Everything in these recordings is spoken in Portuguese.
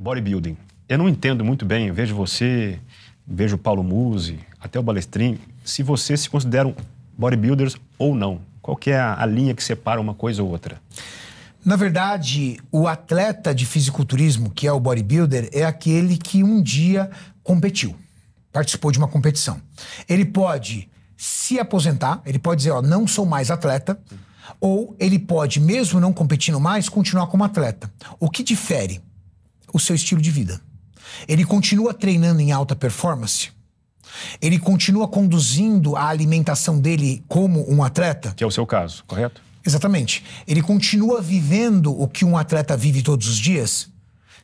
bodybuilding. Eu não entendo muito bem, vejo você, vejo o Paulo Musi, até o Balestrin, se vocês se consideram bodybuilders ou não. Qual que é a, a linha que separa uma coisa ou outra? Na verdade, o atleta de fisiculturismo, que é o bodybuilder, é aquele que um dia competiu, participou de uma competição. Ele pode se aposentar, ele pode dizer, ó, não sou mais atleta, ou ele pode, mesmo não competindo mais, continuar como atleta. O que difere? o seu estilo de vida. Ele continua treinando em alta performance? Ele continua conduzindo a alimentação dele como um atleta? Que é o seu caso, correto? Exatamente. Ele continua vivendo o que um atleta vive todos os dias?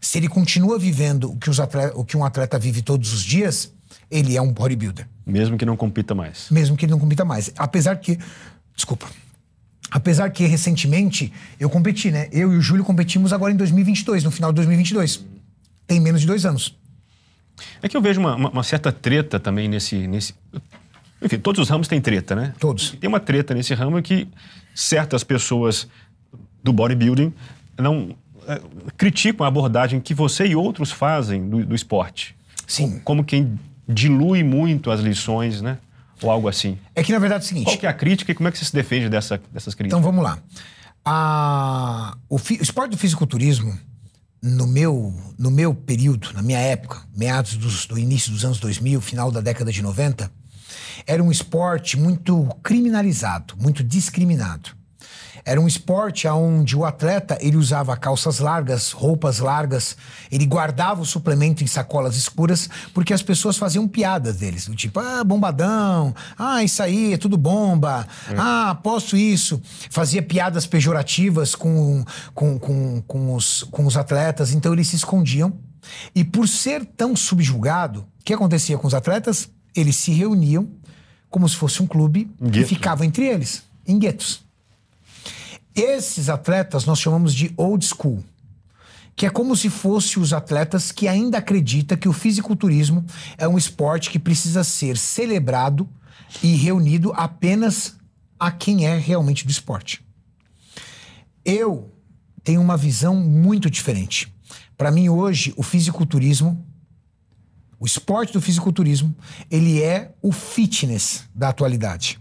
Se ele continua vivendo o que, atleta, o que um atleta vive todos os dias, ele é um bodybuilder. Mesmo que não compita mais. Mesmo que ele não compita mais. Apesar que. Desculpa. Apesar que recentemente eu competi, né? Eu e o Júlio competimos agora em 2022, no final de 2022. Tem menos de dois anos. É que eu vejo uma, uma, uma certa treta também nesse, nesse. Enfim, todos os ramos têm treta, né? Todos. Tem uma treta nesse ramo que certas pessoas do bodybuilding não é, criticam a abordagem que você e outros fazem do, do esporte. Sim. Como, como quem dilui muito as lições, né? ou algo assim? É que, na verdade, é o seguinte... Qual que é a crítica e como é que você se defende dessa, dessas críticas? Então, vamos lá. o, fi, o esporte do fisiculturismo, no meu, no meu período, na minha época, meados dos, do início dos anos 2000, final da década de 90, era um esporte muito criminalizado, muito discriminado. Era um esporte onde o atleta ele usava calças largas, roupas largas, ele guardava o suplemento em sacolas escuras, porque as pessoas faziam piadas deles, do tipo, ah, bombadão, ah, isso aí é tudo bomba, é. ah, aposto isso. Fazia piadas pejorativas com, com, com, com, os, com os atletas, então eles se escondiam. E por ser tão subjugado, o que acontecia com os atletas? Eles se reuniam como se fosse um clube Gueto. e né? ficavam entre eles, em guetos. Esses atletas nós chamamos de old school, que é como se fossem os atletas que ainda acreditam que o fisiculturismo é um esporte que precisa ser celebrado e reunido apenas a quem é realmente do esporte. Eu tenho uma visão muito diferente. Para mim hoje, o fisiculturismo, o esporte do fisiculturismo, ele é o fitness da atualidade.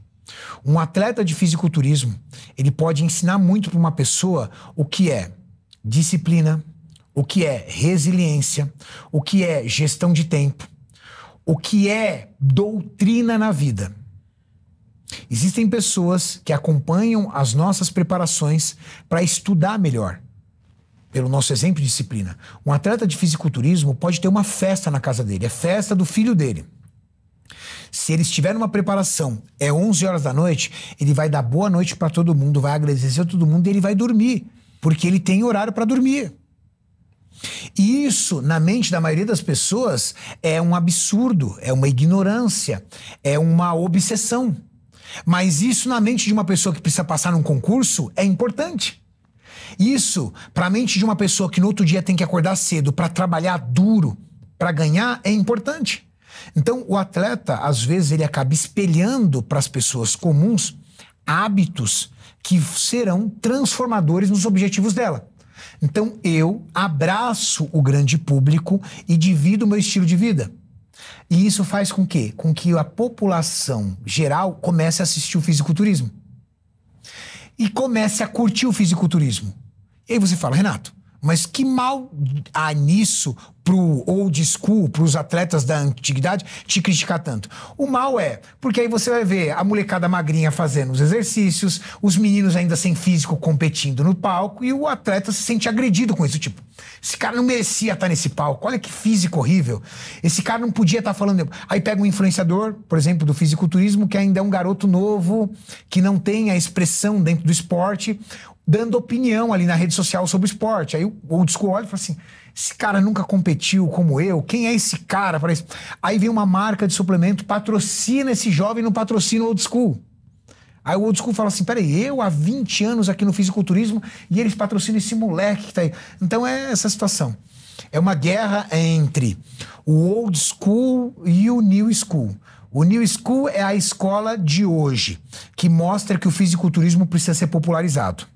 Um atleta de fisiculturismo, ele pode ensinar muito para uma pessoa o que é disciplina, o que é resiliência, o que é gestão de tempo, o que é doutrina na vida. Existem pessoas que acompanham as nossas preparações para estudar melhor. Pelo nosso exemplo de disciplina, um atleta de fisiculturismo pode ter uma festa na casa dele, é festa do filho dele. Se ele estiver numa preparação, é 11 horas da noite, ele vai dar boa noite para todo mundo, vai agradecer a todo mundo e ele vai dormir, porque ele tem horário para dormir. E isso, na mente da maioria das pessoas, é um absurdo, é uma ignorância, é uma obsessão. Mas isso, na mente de uma pessoa que precisa passar num concurso, é importante. Isso, para a mente de uma pessoa que no outro dia tem que acordar cedo para trabalhar duro, para ganhar, é importante. Então, o atleta, às vezes, ele acaba espelhando para as pessoas comuns hábitos que serão transformadores nos objetivos dela. Então, eu abraço o grande público e divido o meu estilo de vida. E isso faz com que, com que a população geral comece a assistir o fisiculturismo. E comece a curtir o fisiculturismo. E aí você fala, Renato, mas que mal há nisso pro old school, pros atletas da antiguidade, te criticar tanto. O mal é, porque aí você vai ver a molecada magrinha fazendo os exercícios, os meninos ainda sem físico competindo no palco e o atleta se sente agredido com isso. Tipo, esse cara não merecia estar tá nesse palco, olha que físico horrível. Esse cara não podia estar tá falando. Aí pega um influenciador, por exemplo, do fisiculturismo, que ainda é um garoto novo, que não tem a expressão dentro do esporte, dando opinião ali na rede social sobre o esporte. Aí o old school olha e fala assim esse cara nunca competiu como eu. Quem é esse cara? Aí vem uma marca de suplemento, patrocina esse jovem, não patrocina o old school. Aí o old school fala assim: peraí, eu há 20 anos aqui no fisiculturismo e eles patrocinam esse moleque que tá aí. Então é essa situação. É uma guerra entre o old school e o new school. O New School é a escola de hoje, que mostra que o fisiculturismo precisa ser popularizado.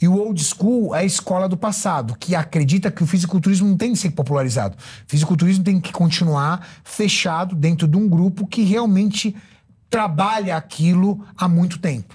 E o old school é a escola do passado, que acredita que o fisiculturismo não tem que ser popularizado. O fisiculturismo tem que continuar fechado dentro de um grupo que realmente trabalha aquilo há muito tempo.